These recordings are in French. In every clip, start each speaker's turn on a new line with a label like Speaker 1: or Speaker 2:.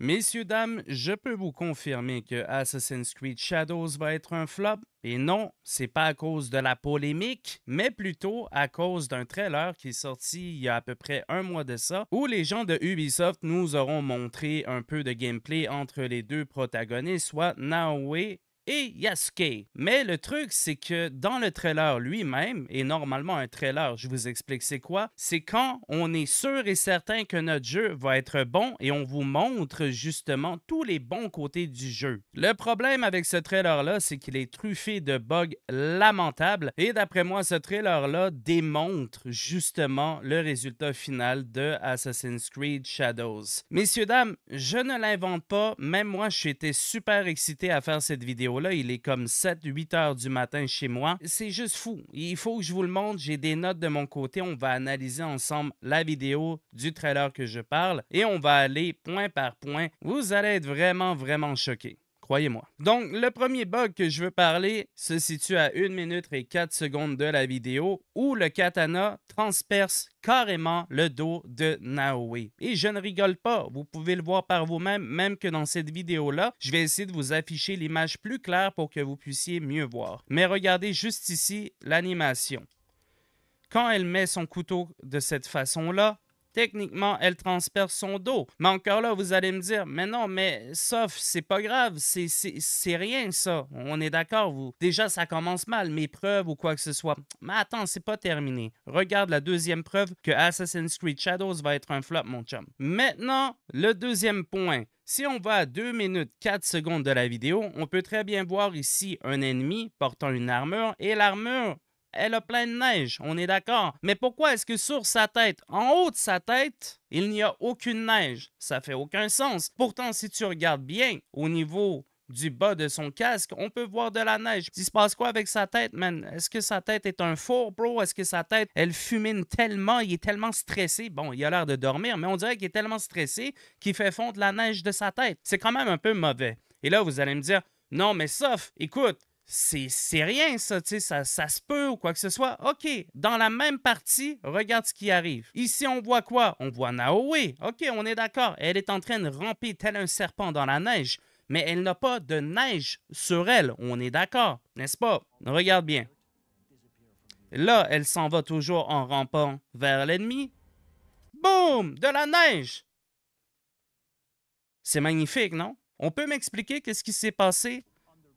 Speaker 1: Messieurs, dames, je peux vous confirmer que Assassin's Creed Shadows va être un flop. Et non, c'est pas à cause de la polémique, mais plutôt à cause d'un trailer qui est sorti il y a à peu près un mois de ça, où les gens de Ubisoft nous auront montré un peu de gameplay entre les deux protagonistes, soit Naoe et Yasuke. Mais le truc, c'est que dans le trailer lui-même, et normalement un trailer, je vous explique c'est quoi, c'est quand on est sûr et certain que notre jeu va être bon et on vous montre justement tous les bons côtés du jeu. Le problème avec ce trailer-là, c'est qu'il est truffé de bugs lamentables et d'après moi, ce trailer-là démontre justement le résultat final de Assassin's Creed Shadows. Messieurs, dames, je ne l'invente pas, même moi j'étais super excité à faire cette vidéo là Il est comme 7-8 heures du matin chez moi. C'est juste fou. Il faut que je vous le montre. J'ai des notes de mon côté. On va analyser ensemble la vidéo du trailer que je parle et on va aller point par point. Vous allez être vraiment, vraiment choqués. Croyez-moi. Donc, le premier bug que je veux parler se situe à 1 minute et 4 secondes de la vidéo où le katana transperce carrément le dos de Naoe. Et je ne rigole pas, vous pouvez le voir par vous-même, même que dans cette vidéo-là, je vais essayer de vous afficher l'image plus claire pour que vous puissiez mieux voir. Mais regardez juste ici l'animation. Quand elle met son couteau de cette façon-là, techniquement, elle transperce son dos. Mais encore là, vous allez me dire, mais non, mais sauf, c'est pas grave, c'est rien ça. On est d'accord, vous. Déjà, ça commence mal, mes preuves ou quoi que ce soit. Mais attends, c'est pas terminé. Regarde la deuxième preuve que Assassin's Creed Shadows va être un flop, mon chum. Maintenant, le deuxième point. Si on va à 2 minutes 4 secondes de la vidéo, on peut très bien voir ici un ennemi portant une armure et l'armure elle a plein de neige, on est d'accord. Mais pourquoi est-ce que sur sa tête, en haut de sa tête, il n'y a aucune neige? Ça fait aucun sens. Pourtant, si tu regardes bien, au niveau du bas de son casque, on peut voir de la neige. Il se passe quoi avec sa tête, man? Est-ce que sa tête est un four, bro? Est-ce que sa tête, elle fumine tellement, il est tellement stressé? Bon, il a l'air de dormir, mais on dirait qu'il est tellement stressé qu'il fait fondre la neige de sa tête. C'est quand même un peu mauvais. Et là, vous allez me dire, non, mais sauf, écoute, c'est rien, ça, tu sais, ça, se peut ou quoi que ce soit. OK, dans la même partie, regarde ce qui arrive. Ici, on voit quoi? On voit Naoe. OK, on est d'accord. Elle est en train de ramper tel un serpent dans la neige, mais elle n'a pas de neige sur elle. On est d'accord, n'est-ce pas? Regarde bien. Là, elle s'en va toujours en rampant vers l'ennemi. Boum! De la neige! C'est magnifique, non? On peut m'expliquer qu'est-ce qui s'est passé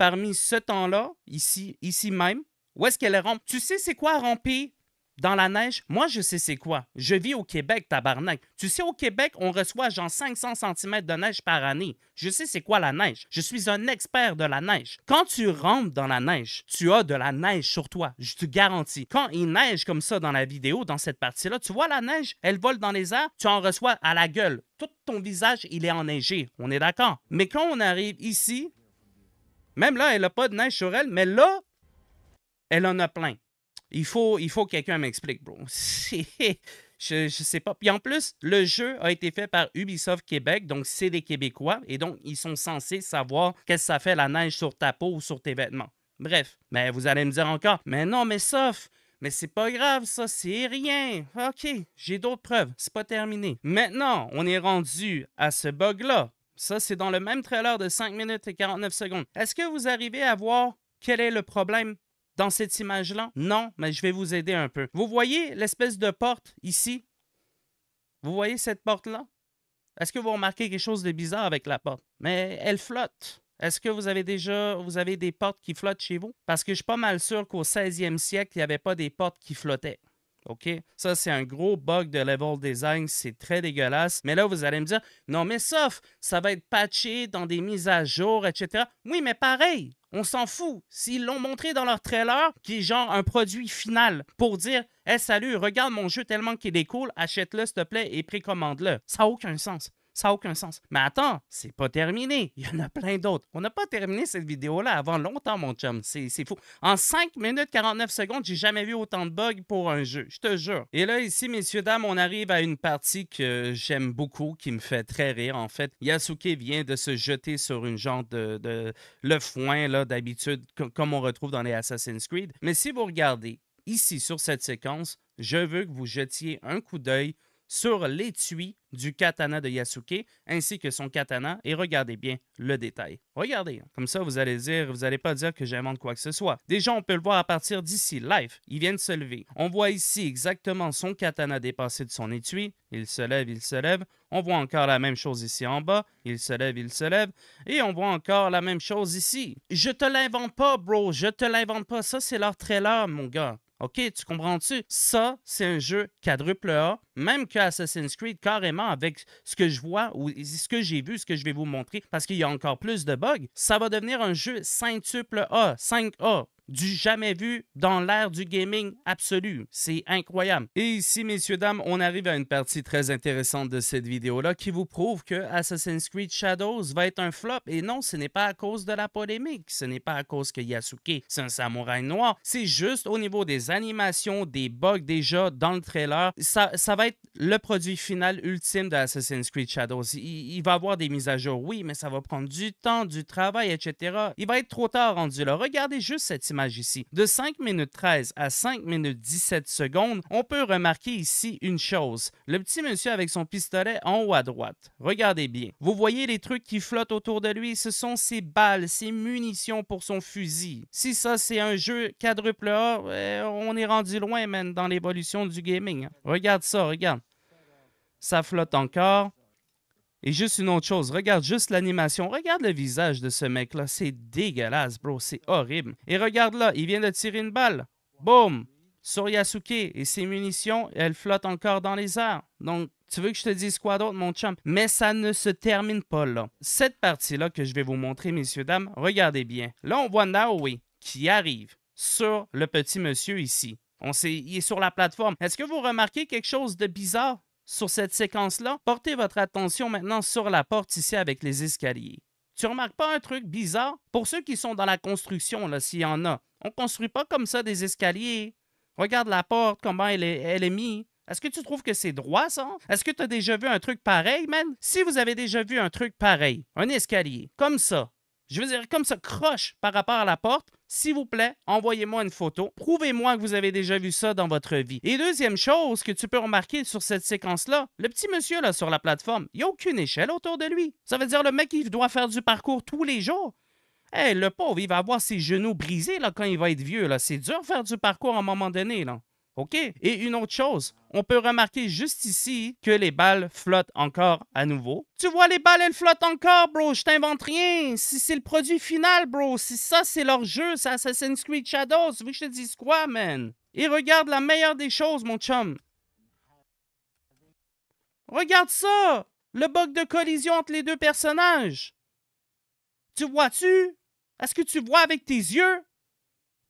Speaker 1: parmi ce temps-là, ici, ici même, où est-ce qu'elle rampe Tu sais c'est quoi ramper dans la neige? Moi, je sais c'est quoi. Je vis au Québec, tabarnak. Tu sais, au Québec, on reçoit genre 500 cm de neige par année. Je sais c'est quoi la neige. Je suis un expert de la neige. Quand tu rampes dans la neige, tu as de la neige sur toi. Je te garantis. Quand il neige comme ça dans la vidéo, dans cette partie-là, tu vois la neige, elle vole dans les airs, tu en reçois à la gueule. Tout ton visage, il est enneigé. On est d'accord. Mais quand on arrive ici, même là, elle n'a pas de neige sur elle, mais là, elle en a plein. Il faut, il faut que quelqu'un m'explique, bro. je ne sais pas. Puis en plus, le jeu a été fait par Ubisoft Québec, donc c'est des Québécois, et donc ils sont censés savoir qu'est-ce que ça fait la neige sur ta peau ou sur tes vêtements. Bref, mais vous allez me dire encore, mais non, mais sauf, mais c'est pas grave, ça, c'est rien. OK, j'ai d'autres preuves, c'est pas terminé. Maintenant, on est rendu à ce bug-là. Ça, c'est dans le même trailer de 5 minutes et 49 secondes. Est-ce que vous arrivez à voir quel est le problème dans cette image-là? Non, mais je vais vous aider un peu. Vous voyez l'espèce de porte ici? Vous voyez cette porte-là? Est-ce que vous remarquez quelque chose de bizarre avec la porte? Mais elle flotte. Est-ce que vous avez déjà vous avez des portes qui flottent chez vous? Parce que je suis pas mal sûr qu'au 16e siècle, il n'y avait pas des portes qui flottaient. OK? Ça, c'est un gros bug de level design. C'est très dégueulasse. Mais là, vous allez me dire, non, mais sauf, ça va être patché dans des mises à jour, etc. Oui, mais pareil, on s'en fout. S'ils l'ont montré dans leur trailer, qui est genre un produit final, pour dire, hé, salut, regarde mon jeu tellement qu'il est cool, achète-le, s'il te plaît, et précommande-le. Ça n'a aucun sens. Ça n'a aucun sens. Mais attends, c'est pas terminé. Il y en a plein d'autres. On n'a pas terminé cette vidéo-là avant longtemps, mon chum. C'est fou. En 5 minutes 49 secondes, j'ai jamais vu autant de bugs pour un jeu. Je te jure. Et là, ici, messieurs, dames, on arrive à une partie que j'aime beaucoup, qui me fait très rire, en fait. Yasuke vient de se jeter sur une genre de, le foin, là, d'habitude, comme on retrouve dans les Assassin's Creed. Mais si vous regardez ici sur cette séquence, je veux que vous jetiez un coup d'œil sur l'étui du katana de Yasuke ainsi que son katana et regardez bien le détail. Regardez, hein. comme ça vous allez dire, vous n'allez pas dire que j'invente quoi que ce soit. Déjà, on peut le voir à partir d'ici, live, il vient de se lever. On voit ici exactement son katana dépassé de son étui, il se lève, il se lève. On voit encore la même chose ici en bas, il se lève, il se lève. Et on voit encore la même chose ici. Je te l'invente pas, bro, je te l'invente pas, ça c'est leur trailer, mon gars. OK, tu comprends-tu? Ça, c'est un jeu quadruple A, même que Assassin's Creed, carrément avec ce que je vois ou ce que j'ai vu, ce que je vais vous montrer, parce qu'il y a encore plus de bugs. Ça va devenir un jeu centuple A, 5A, du jamais vu dans l'ère du gaming absolu. C'est incroyable. Et ici, messieurs, dames, on arrive à une partie très intéressante de cette vidéo-là qui vous prouve que Assassin's Creed Shadows va être un flop. Et non, ce n'est pas à cause de la polémique, ce n'est pas à cause que Yasuke, c'est un samouraï noir. C'est juste au niveau des animations, des bugs déjà dans le trailer. Ça, ça va être le produit final ultime de Assassin's Creed Shadows. Il, il va avoir des mises à jour, oui, mais ça va prendre du temps, du travail, etc. Il va être trop tard rendu là. Regardez juste cette image ici. De 5 minutes 13 à 5 minutes 17 secondes, on peut remarquer ici une chose. Le petit monsieur avec son pistolet en haut à droite. Regardez bien. Vous voyez les trucs qui flottent autour de lui, ce sont ses balles, ses munitions pour son fusil. Si ça c'est un jeu quadruple A, eh, on est rendu loin même dans l'évolution du gaming. Hein. Regarde ça, regarde. Ça flotte encore. Et juste une autre chose, regarde juste l'animation, regarde le visage de ce mec-là, c'est dégueulasse, bro, c'est horrible. Et regarde là, il vient de tirer une balle. Boum! Sur Yasuke et ses munitions, elles flottent encore dans les airs. Donc, tu veux que je te dise quoi d'autre, mon chum? Mais ça ne se termine pas là. Cette partie-là que je vais vous montrer, messieurs, dames, regardez bien. Là, on voit Naoe qui arrive sur le petit monsieur ici. On sait, il est sur la plateforme. Est-ce que vous remarquez quelque chose de bizarre? Sur cette séquence-là, portez votre attention maintenant sur la porte ici avec les escaliers. Tu remarques pas un truc bizarre? Pour ceux qui sont dans la construction, s'il y en a, on construit pas comme ça des escaliers. Regarde la porte, comment elle est, elle est mise. Est-ce que tu trouves que c'est droit, ça? Est-ce que tu as déjà vu un truc pareil, man? Si vous avez déjà vu un truc pareil, un escalier, comme ça, je veux dire, comme ça, croche par rapport à la porte, s'il vous plaît, envoyez-moi une photo. Prouvez-moi que vous avez déjà vu ça dans votre vie. Et deuxième chose que tu peux remarquer sur cette séquence-là, le petit monsieur là sur la plateforme, il n'y a aucune échelle autour de lui. Ça veut dire le mec, il doit faire du parcours tous les jours. Eh, le pauvre, il va avoir ses genoux brisés là, quand il va être vieux. C'est dur faire du parcours à un moment donné. Là. OK? Et une autre chose, on peut remarquer juste ici que les balles flottent encore à nouveau. Tu vois, les balles, elles flottent encore, bro. Je t'invente rien. Si c'est le produit final, bro. Si ça, c'est leur jeu, c'est Assassin's Creed Shadows. Vous veux je te dise quoi, man? Et regarde la meilleure des choses, mon chum. Regarde ça! Le bug de collision entre les deux personnages. Tu vois-tu? Est-ce que tu vois avec tes yeux?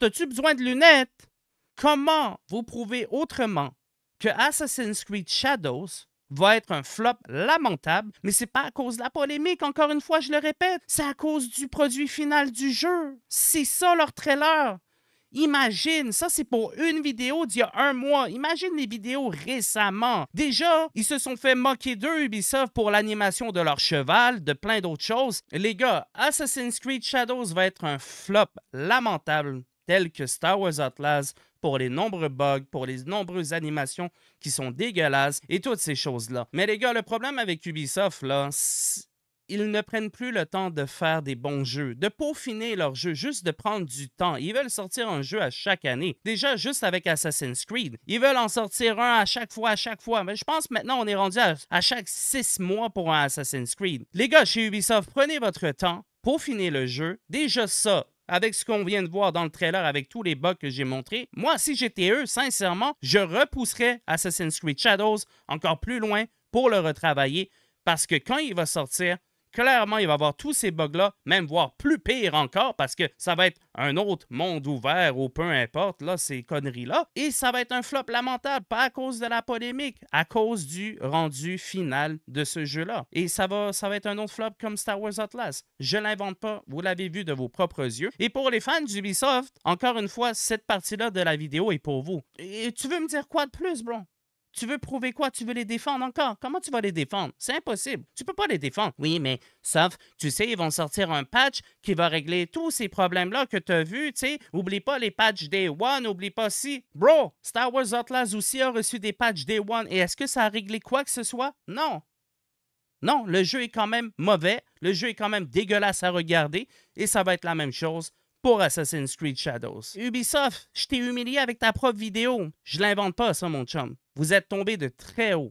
Speaker 1: T'as-tu besoin de lunettes? Comment vous prouvez autrement que Assassin's Creed Shadows va être un flop lamentable, mais c'est pas à cause de la polémique, encore une fois, je le répète, c'est à cause du produit final du jeu. C'est ça leur trailer. Imagine, ça c'est pour une vidéo d'il y a un mois. Imagine les vidéos récemment. Déjà, ils se sont fait moquer d'eux Ubisoft pour l'animation de leur cheval, de plein d'autres choses. Les gars, Assassin's Creed Shadows va être un flop lamentable tels que Star Wars Atlas, pour les nombreux bugs, pour les nombreuses animations qui sont dégueulasses et toutes ces choses-là. Mais les gars, le problème avec Ubisoft, là, ils ne prennent plus le temps de faire des bons jeux, de peaufiner leurs jeux, juste de prendre du temps. Ils veulent sortir un jeu à chaque année. Déjà, juste avec Assassin's Creed, ils veulent en sortir un à chaque fois, à chaque fois. Mais je pense maintenant, on est rendu à, chaque six mois pour un Assassin's Creed. Les gars, chez Ubisoft, prenez votre temps, peaufinez le jeu. Déjà ça, avec ce qu'on vient de voir dans le trailer, avec tous les bugs que j'ai montrés, moi, si j'étais eux, sincèrement, je repousserais Assassin's Creed Shadows encore plus loin pour le retravailler parce que quand il va sortir, clairement, il va avoir tous ces bugs-là, même voire plus pire encore, parce que ça va être un autre monde ouvert ou peu importe, là, ces conneries-là. Et ça va être un flop lamentable, pas à cause de la polémique, à cause du rendu final de ce jeu-là. Et ça va, ça va être un autre flop comme Star Wars Atlas. Je l'invente pas, vous l'avez vu de vos propres yeux. Et pour les fans d'Ubisoft, encore une fois, cette partie-là de la vidéo est pour vous. Et tu veux me dire quoi de plus, bro? Tu veux prouver quoi? Tu veux les défendre encore? Comment tu vas les défendre? C'est impossible. Tu peux pas les défendre. Oui, mais sauf, tu sais, ils vont sortir un patch qui va régler tous ces problèmes-là que tu as vus, tu Oublie pas les patchs Day One, oublie pas si. Bro, Star Wars Atlas aussi a reçu des patchs Day One et est-ce que ça a réglé quoi que ce soit? Non. Non, le jeu est quand même mauvais, le jeu est quand même dégueulasse à regarder et ça va être la même chose pour Assassin's Creed Shadows. Ubisoft, je t'ai humilié avec ta propre vidéo. Je l'invente pas, ça, mon chum. Vous êtes tombé de très haut.